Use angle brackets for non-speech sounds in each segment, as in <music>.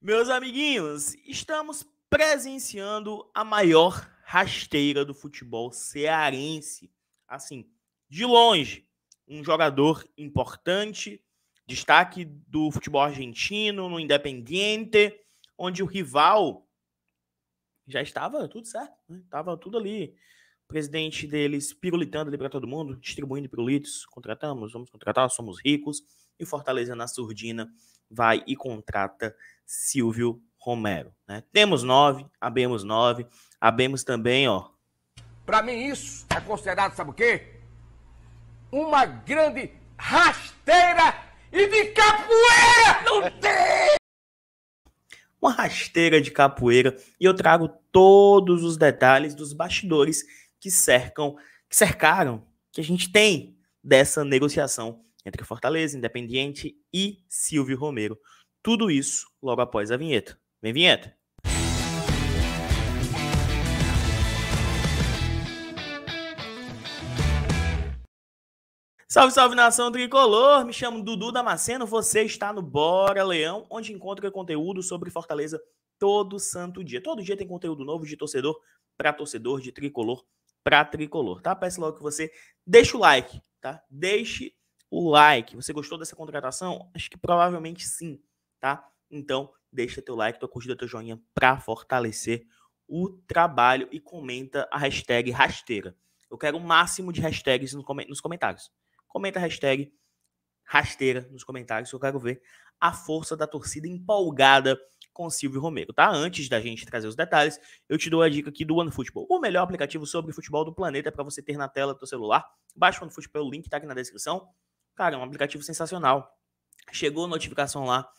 Meus amiguinhos, estamos presenciando a maior rasteira do futebol cearense. Assim, de longe, um jogador importante, destaque do futebol argentino, no Independiente, onde o rival já estava tudo certo, né? estava tudo ali. O presidente deles pirulitando ali para todo mundo, distribuindo pirulitos. Contratamos, vamos contratar, somos ricos e Fortaleza na surdina vai e contrata Silvio Romero. Né? Temos nove, abemos nove, abemos também, ó. Para mim, isso é considerado, sabe o quê? Uma grande rasteira e de capoeira! Não tem! Uma rasteira de capoeira e eu trago todos os detalhes dos bastidores que cercam, que cercaram, que a gente tem dessa negociação entre Fortaleza, Independiente e Silvio Romero. Tudo isso logo após a vinheta. Vem vinheta! Salve, salve nação tricolor! Me chamo Dudu Damasceno, você está no Bora Leão, onde encontra conteúdo sobre Fortaleza todo santo dia. Todo dia tem conteúdo novo de torcedor para torcedor, de tricolor para tricolor, tá? Peço logo que você deixe o like, tá? Deixe o like. Você gostou dessa contratação? Acho que provavelmente sim, tá? Então, deixa teu like, tua curtida, teu joinha para fortalecer o trabalho e comenta a hashtag rasteira. Eu quero o um máximo de hashtags nos comentários. Comenta a hashtag rasteira nos comentários, que eu quero ver a força da torcida empolgada com Silvio Romero, tá? Antes da gente trazer os detalhes, eu te dou a dica aqui do OneFootball, o melhor aplicativo sobre futebol do planeta para você ter na tela do seu celular. Baixa o OneFootball, o link tá aqui na descrição. Cara, é um aplicativo sensacional. Chegou a notificação lá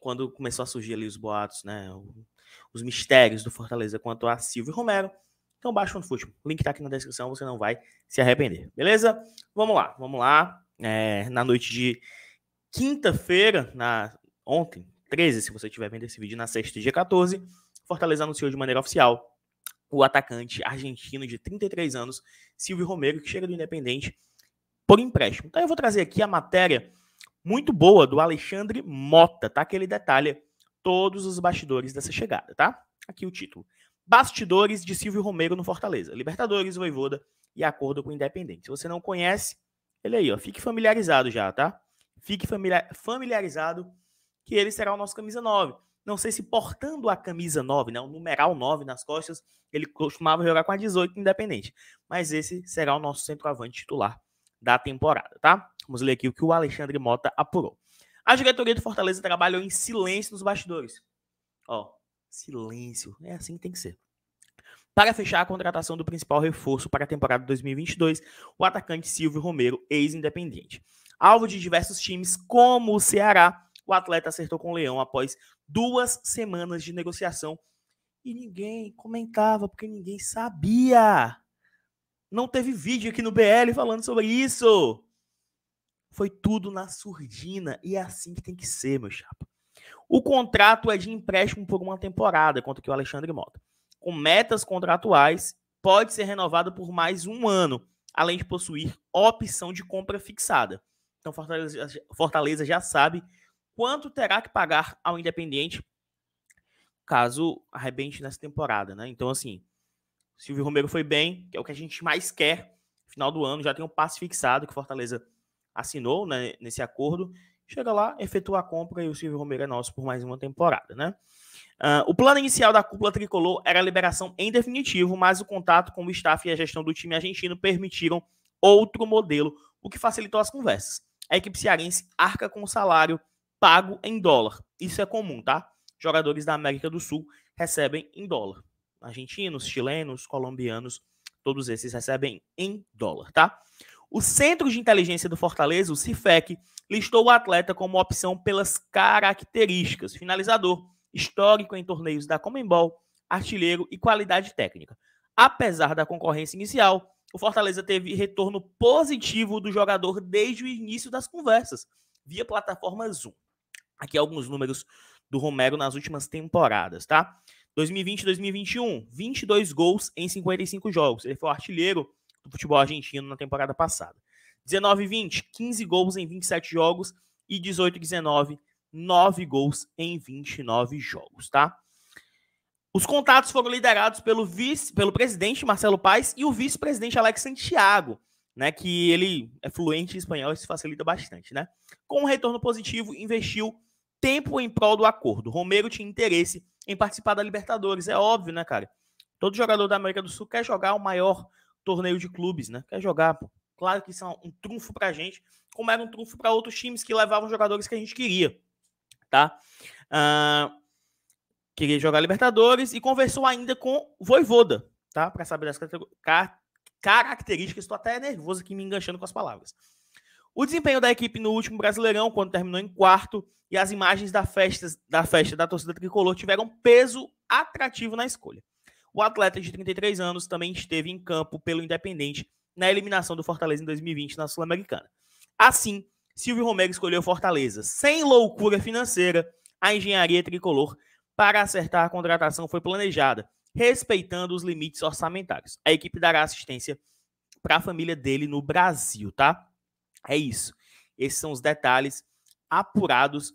quando começou a surgir ali os boatos, né? Os mistérios do Fortaleza quanto a Silvio Romero. Então baixa o futebol. Link tá aqui na descrição, você não vai se arrepender. Beleza? Vamos lá, vamos lá. É, na noite de quinta-feira, na ontem, 13, se você estiver vendo esse vídeo na sexta, dia 14, Fortaleza anunciou de maneira oficial o atacante argentino de 33 anos, Silvio Romero, que chega do Independente por empréstimo. Então eu vou trazer aqui a matéria muito boa do Alexandre Mota, tá? Que ele detalha todos os bastidores dessa chegada, tá? Aqui o título. Bastidores de Silvio Romero no Fortaleza. Libertadores, Voivoda e acordo com o Independente. Se você não conhece, ele aí, ó. Fique familiarizado já, tá? Fique familiarizado que ele será o nosso camisa 9. Não sei se portando a camisa 9, né, o numeral 9 nas costas, ele costumava jogar com a 18 independente. Mas esse será o nosso centroavante titular da temporada, tá? Vamos ler aqui o que o Alexandre Mota apurou. A diretoria do Fortaleza trabalhou em silêncio nos bastidores. Ó, silêncio. É assim que tem que ser. Para fechar a contratação do principal reforço para a temporada 2022, o atacante Silvio Romero, ex-independente. Alvo de diversos times, como o Ceará, o atleta acertou com o Leão após duas semanas de negociação e ninguém comentava, porque ninguém sabia. Não teve vídeo aqui no BL falando sobre isso. Foi tudo na surdina e é assim que tem que ser, meu chapa. O contrato é de empréstimo por uma temporada, quanto que o Alexandre Mota. Com metas contratuais, pode ser renovado por mais um ano, além de possuir opção de compra fixada. Então Fortaleza, Fortaleza já sabe quanto terá que pagar ao Independente caso arrebente nessa temporada, né? Então assim, Silvio Romero foi bem, que é o que a gente mais quer. Final do ano já tem um passe fixado que Fortaleza assinou né, nesse acordo. Chega lá, efetua a compra e o Silvio Romero é nosso por mais uma temporada, né? Uh, o plano inicial da cúpula tricolor era a liberação em definitivo, mas o contato com o staff e a gestão do time argentino permitiram outro modelo, o que facilitou as conversas. A equipe cearense arca com o salário pago em dólar. Isso é comum, tá? Jogadores da América do Sul recebem em dólar argentinos, chilenos, colombianos, todos esses recebem em dólar, tá? O Centro de Inteligência do Fortaleza, o CIFEC, listou o atleta como opção pelas características: finalizador, histórico em torneios da Comembol, artilheiro e qualidade técnica. Apesar da concorrência inicial, o Fortaleza teve retorno positivo do jogador desde o início das conversas, via plataforma Zoom. Aqui alguns números do Romero nas últimas temporadas, tá? 2020 e 2021, 22 gols em 55 jogos. Ele foi o artilheiro do futebol argentino na temporada passada. 19 e 20, 15 gols em 27 jogos. E 18 e 19, 9 gols em 29 jogos, tá? Os contatos foram liderados pelo vice, pelo presidente Marcelo Paes e o vice-presidente Alex Santiago, né, que ele é fluente em espanhol e se facilita bastante, né? Com um retorno positivo, investiu tempo em prol do acordo. Romero tinha interesse em participar da Libertadores, é óbvio, né, cara? Todo jogador da América do Sul quer jogar o maior torneio de clubes, né? Quer jogar, pô. Claro que isso é um trunfo pra gente, como era um trunfo para outros times que levavam jogadores que a gente queria, tá? queria jogar Libertadores e conversou ainda com Voivoda, tá? Para saber das características, estou até nervoso aqui me enganchando com as palavras. O desempenho da equipe no último Brasileirão, quando terminou em quarto, e as imagens da festa da, festa da torcida tricolor tiveram peso atrativo na escolha. O atleta de 33 anos também esteve em campo pelo Independente na eliminação do Fortaleza em 2020 na Sul-Americana. Assim, Silvio Romero escolheu Fortaleza. Sem loucura financeira, a engenharia tricolor para acertar a contratação foi planejada, respeitando os limites orçamentários. A equipe dará assistência para a família dele no Brasil, tá? É isso. Esses são os detalhes apurados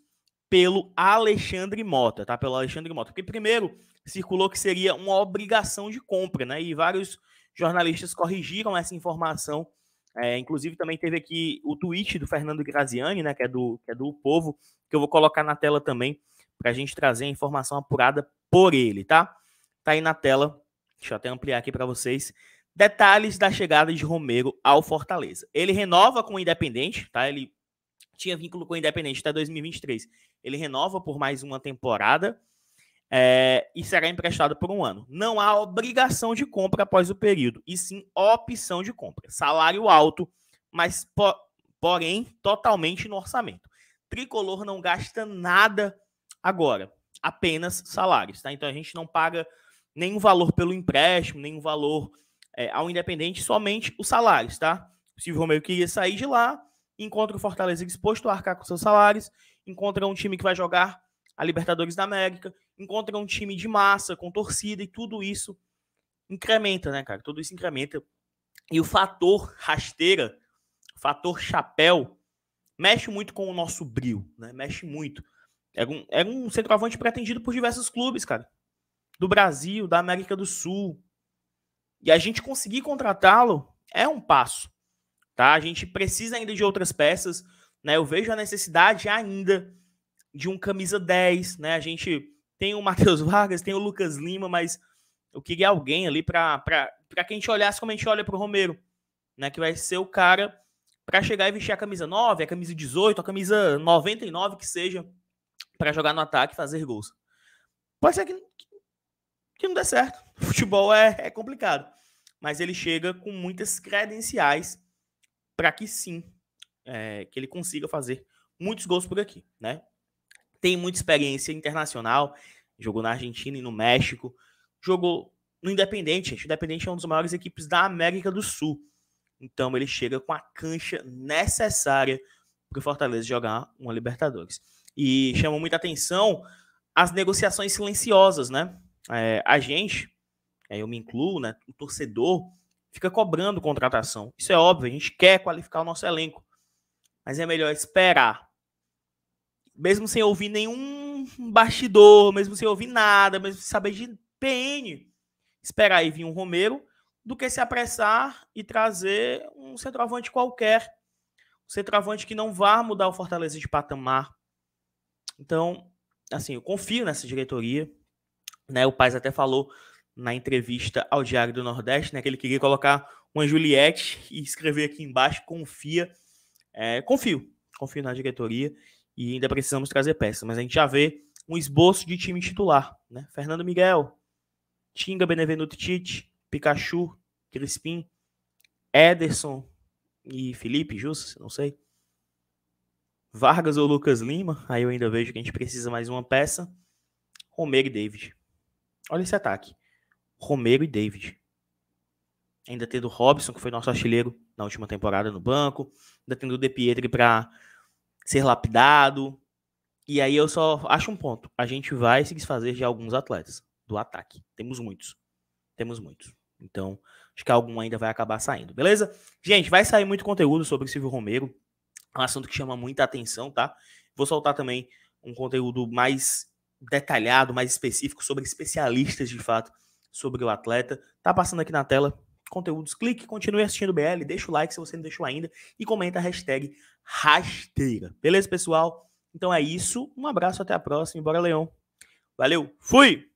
pelo Alexandre Mota, tá? Pelo Alexandre Mota. Porque primeiro circulou que seria uma obrigação de compra, né? E vários jornalistas corrigiram essa informação. É, inclusive também teve aqui o tweet do Fernando Graziani, né? Que é do que é do Povo, que eu vou colocar na tela também para a gente trazer a informação apurada por ele, tá? Tá aí na tela. Deixa eu até ampliar aqui para vocês. Detalhes da chegada de Romero ao Fortaleza. Ele renova com o Independente, tá? Ele tinha vínculo com o Independente até 2023. Ele renova por mais uma temporada é, e será emprestado por um ano. Não há obrigação de compra após o período, e sim opção de compra. Salário alto, mas porém totalmente no orçamento. Tricolor não gasta nada agora, apenas salários, tá? Então a gente não paga nenhum valor pelo empréstimo, nenhum valor é, ao Independente somente os salários, tá? O Silvio Romeu queria sair de lá, encontra o Fortaleza disposto a arcar com seus salários, encontra um time que vai jogar a Libertadores da América, encontra um time de massa, com torcida, e tudo isso incrementa, né, cara? Tudo isso incrementa. E o fator rasteira, o fator chapéu, mexe muito com o nosso brilho, né? Mexe muito. Era é um, era é um centroavante pretendido por diversos clubes, cara. Do Brasil, da América do Sul, e a gente conseguir contratá-lo é um passo, tá? A gente precisa ainda de outras peças, né? Eu vejo a necessidade ainda de um camisa 10, né? A gente tem o Matheus <laughs> Vargas, tem o Lucas Lima, mas eu queria alguém ali para que a gente olhasse como a gente olha para o Romero, né? Que vai ser o cara para chegar e vestir a camisa 9, a camisa 18, a camisa 99 que seja para jogar no ataque e fazer gols. Pode ser que, que não dê certo. <laughs> Futebol é, é complicado. Mas ele chega com muitas credenciais para que sim, é, que ele consiga fazer muitos gols por aqui, né? Tem muita experiência internacional, jogou na Argentina e no México, jogou no Independente, O Independente é uma das maiores equipes da América do Sul. Então ele chega com a cancha necessária para o Fortaleza jogar uma Libertadores. E chamou muita atenção as negociações silenciosas, né? é, a gente, é, eu me incluo, né, o torcedor, fica cobrando contratação. Isso é óbvio, a gente quer qualificar o nosso elenco. Mas é melhor esperar. Mesmo sem ouvir nenhum bastidor, mesmo sem ouvir nada, mesmo sem saber de PN, esperar aí vir um Romero, do que se apressar e trazer um centroavante qualquer. Um centroavante que não vá mudar o Fortaleza de patamar. Então, assim, eu confio nessa diretoria. Né? O Paz até falou na entrevista ao Diário do Nordeste né, que ele queria colocar uma Juliette e escrever aqui embaixo: confia, é, confio, confio na diretoria e ainda precisamos trazer peças. Mas a gente já vê um esboço de time titular: né? Fernando Miguel, Tinga Benevenuto Tite, Pikachu, Crispim, Ederson e Felipe Justo, não sei. Vargas ou Lucas Lima, aí eu ainda vejo que a gente precisa mais uma peça. Romero e David. Olha esse ataque. Romero e David. Ainda tendo Robson, que foi nosso artilheiro na última temporada no banco. Ainda tendo o De Pietri para ser lapidado. E aí eu só acho um ponto. A gente vai se desfazer de alguns atletas do ataque. Temos muitos. Temos muitos. Então, acho que algum ainda vai acabar saindo, beleza? Gente, vai sair muito conteúdo sobre Silvio Romero. É um assunto que chama muita atenção, tá? Vou soltar também um conteúdo mais detalhado, mais específico, sobre especialistas de fato sobre o atleta. Tá passando aqui na tela conteúdos. Clique, continue assistindo o BL, deixa o like se você não deixou ainda e comenta a hashtag rasteira. Beleza, pessoal? Então é isso. Um abraço, até a próxima. Bora, Leão. Valeu, fui!